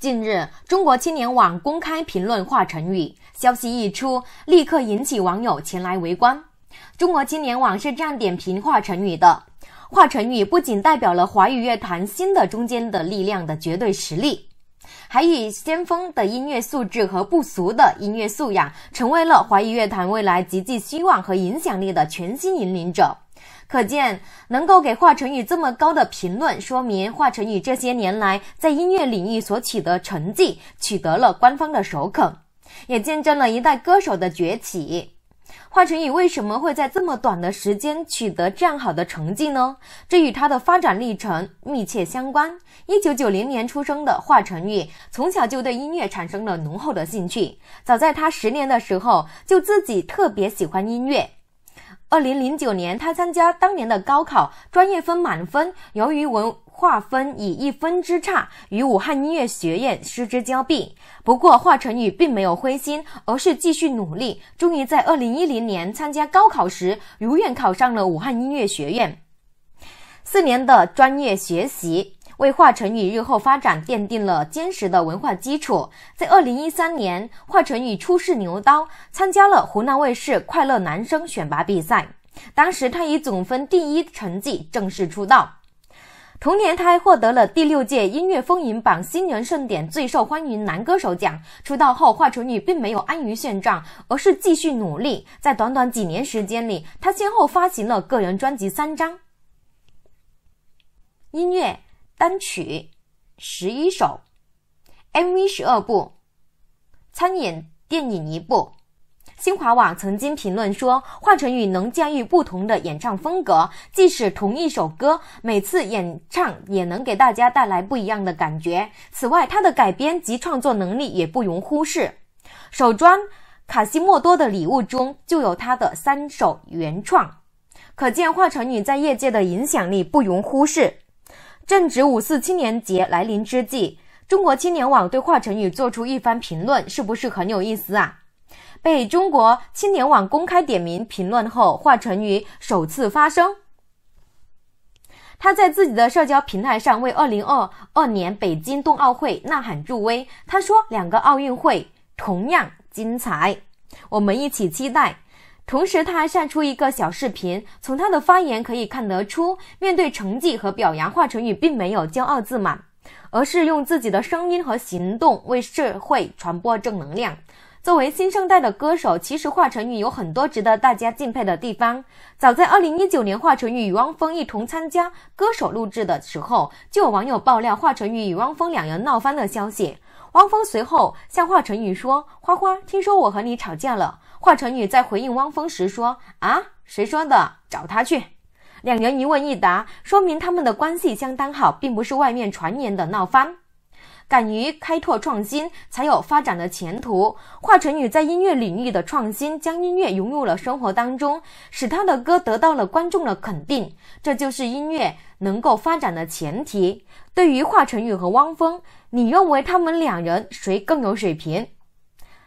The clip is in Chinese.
近日，中国青年网公开评论华晨宇，消息一出，立刻引起网友前来围观。中国青年网是这样点评华晨宇的：华晨宇不仅代表了华语乐坛新的中间的力量的绝对实力，还以先锋的音乐素质和不俗的音乐素养，成为了华语乐坛未来极具希望和影响力的全新引领者。可见，能够给华晨宇这么高的评论，说明华晨宇这些年来在音乐领域所取得成绩，取得了官方的首肯，也见证了一代歌手的崛起。华晨宇为什么会在这么短的时间取得这样好的成绩呢？这与他的发展历程密切相关。一九九零年出生的华晨宇，从小就对音乐产生了浓厚的兴趣，早在他十年的时候，就自己特别喜欢音乐。二零零九年，他参加当年的高考，专业分满分，由于文化分以一分之差，与武汉音乐学院失之交臂。不过，华晨宇并没有灰心，而是继续努力，终于在二零一零年参加高考时，如愿考上了武汉音乐学院。四年的专业学习。为华晨宇日后发展奠定了坚实的文化基础。在二零一三年，华晨宇初试牛刀，参加了湖南卫视《快乐男声》选拔比赛，当时他以总分第一成绩正式出道。同年，他还获得了第六届音乐风云榜新人盛典最受欢迎男歌手奖。出道后，华晨宇并没有安于现状，而是继续努力。在短短几年时间里，他先后发行了个人专辑三张，音乐。单曲十一首，MV 十二部，参演电影一部。新华网曾经评论说，华晨宇能驾驭不同的演唱风格，即使同一首歌，每次演唱也能给大家带来不一样的感觉。此外，他的改编及创作能力也不容忽视。首专《卡西莫多的礼物》中就有他的三首原创，可见华晨宇在业界的影响力不容忽视。正值五四青年节来临之际，中国青年网对华晨宇做出一番评论，是不是很有意思啊？被中国青年网公开点名评论后，华晨宇首次发声。他在自己的社交平台上为二零二二年北京冬奥会呐喊助威。他说：“两个奥运会同样精彩，我们一起期待。”同时，他还晒出一个小视频。从他的发言可以看得出，面对成绩和表扬，华晨宇并没有骄傲自满，而是用自己的声音和行动为社会传播正能量。作为新生代的歌手，其实华晨宇有很多值得大家敬佩的地方。早在2019年，华晨宇与汪峰一同参加歌手录制的时候，就有网友爆料华晨宇与汪峰两人闹翻的消息。汪峰随后向华晨宇说：“花花，听说我和你吵架了。”华晨宇在回应汪峰时说：“啊，谁说的？找他去。”两人一问一答，说明他们的关系相当好，并不是外面传言的闹翻。敢于开拓创新，才有发展的前途。华晨宇在音乐领域的创新，将音乐融入了生活当中，使他的歌得到了观众的肯定。这就是音乐能够发展的前提。对于华晨宇和汪峰，你认为他们两人谁更有水平？